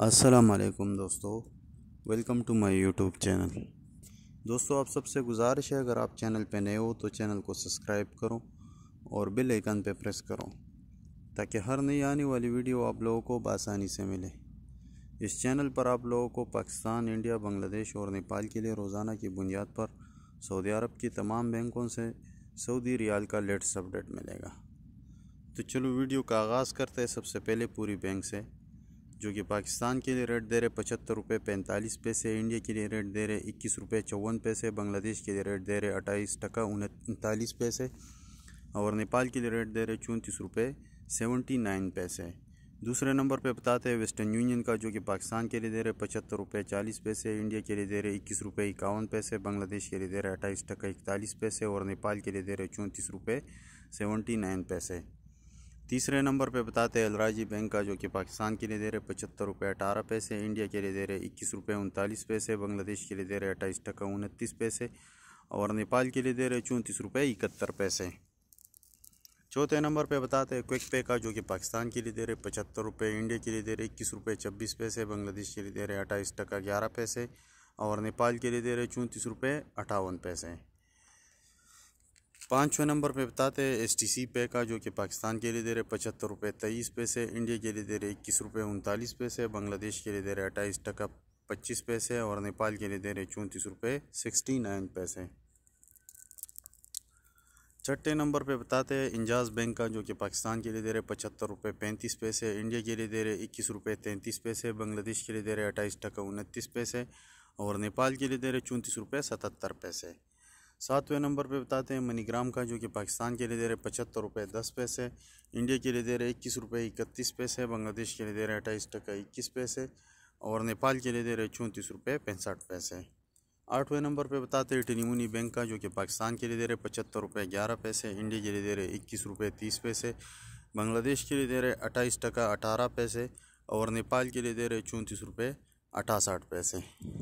असलकुम दोस्तों welcome to my YouTube channel दोस्तों आप सबसे गुजारिश है अगर आप चैनल पे नए हो तो चैनल को सब्सक्राइब करो और बेल आइकन पे प्रेस करो ताकि हर नई आने वाली वीडियो आप लोगों को बसानी से मिले इस चैनल पर आप लोगों को पाकिस्तान इंडिया बांग्लादेश और नेपाल के लिए रोज़ाना की बुनियाद पर सऊदी अरब की तमाम बैंकों से सऊदी रियाल का लेटेस्ट अपडेट मिलेगा तो चलो वीडियो का आगाज़ करते हैं सबसे पहले पूरी बैंक से जो कि पाकिस्तान के लिए रेट दे रहे पचहत्तर रुपये पैंतालीस पैसे इंडिया के लिए रेट दे रहे इक्कीस रुपये चौवन पैसे बांग्लादेश के लिए रेट दे रहे अट्ठाईस टका उनतालीस पैसे और नेपाल के लिए रेट दे रहे चौंतीस रुपये सेवेंटी नाइन पैसे दूसरे नंबर पे बताते हैं वेस्टर्न यूनियन का जो कि पाकिस्तान के लिए दे रहे पचहत्तर रुपये चालीस पैसे इंडिया के लिए दे रहे इक्कीस रुपये इक्यावन पैसे बांग्लादेश के लिए दे रहे अट्ठाईस टका इकतालीस पैसे और नेपाल के लिए दे रहे चौंतीस रुपये सेवेंटी नाइन पैसे तीसरे नंबर पे बताते हैं अलराजी बैंक का जो कि पाकिस्तान के लिए दे रहे पचहत्तर रुपये अठारह पैसे इंडिया के लिए दे रहे इक्कीस रुपये उनतालीस पैसे बांग्लादेश के लिए दे रहे अट्ठाईस टका उनतीस पैसे और नेपाल के लिए दे रहे चौंतीस रुपये इकहत्तर पैसे चौथे नंबर पे बताते हैं क्विक पे का जो कि पाकिस्तान के लिए दे रहे पचहत्तर रुपये इंडिया के लिए दे रहे इक्कीस रुपये छब्बीस पैसे बांग्लादेश के लिए दे रहे अट्ठाईस टका ग्यारह पैसे और नेपाल के लिए दे रहे चौंतीस रुपये अठावन पैसे पाँचवें नंबर पे बताते हैं एस टी सी पे का जो कि पाकिस्तान के लिए दे रहे पचहत्तर रुपये तेईस पैसे इंडिया के लिए दे रहे इक्कीस रुपये उनतालीस पैसे बांग्लादेश के लिए दे रहे अट्ठाईस टका पच्चीस पैसे और नेपाल के लिए दे रहे चौंतीस रुपये सिक्सटी नाइन पैसे छठे नंबर पे बताते हैं इंजाज बैंक का जो कि पाकिस्तान के लिए दे रहे पचहत्तर रुपये पैंतीस पैसे इंडिया के लिए दे रहे इक्कीस रुपये तैंतीस पैसे बांग्लादेश के लिए दे रहे अट्ठाईस टका उनतीस पैसे और नेपाल के लिए दे रहे चौंतीस रुपये सतहत्तर पैसे सातवें नंबर पे बताते हैं मनीग्राम का जो कि पाकिस्तान के लिए दे रहे पचहत्तर रुपये दस पैसे इंडिया के लिए दे रहे इक्कीस रुपये इकतीस पैसे बांग्लादेश के लिए दे रहे अट्ठाईस टका इक्कीस पैसे और नेपाल के लिए दे रहे चौंतीस रुपये पैंसठ पैसे आठवें नंबर पे बताते हैं टेलीमनी बैंक का जो कि पाकिस्तान के लिए दे रहे पचहत्तर रुपये ग्यारह पैसे इंडिया के लिए दे रहे इक्कीस रुपये तीस पैसे बांग्लादेश के लिए दे रहे अट्ठाईस टका अठारह पैसे और नेपाल के लिए दे रहे चौंतीस रुपये अठासठ पैसे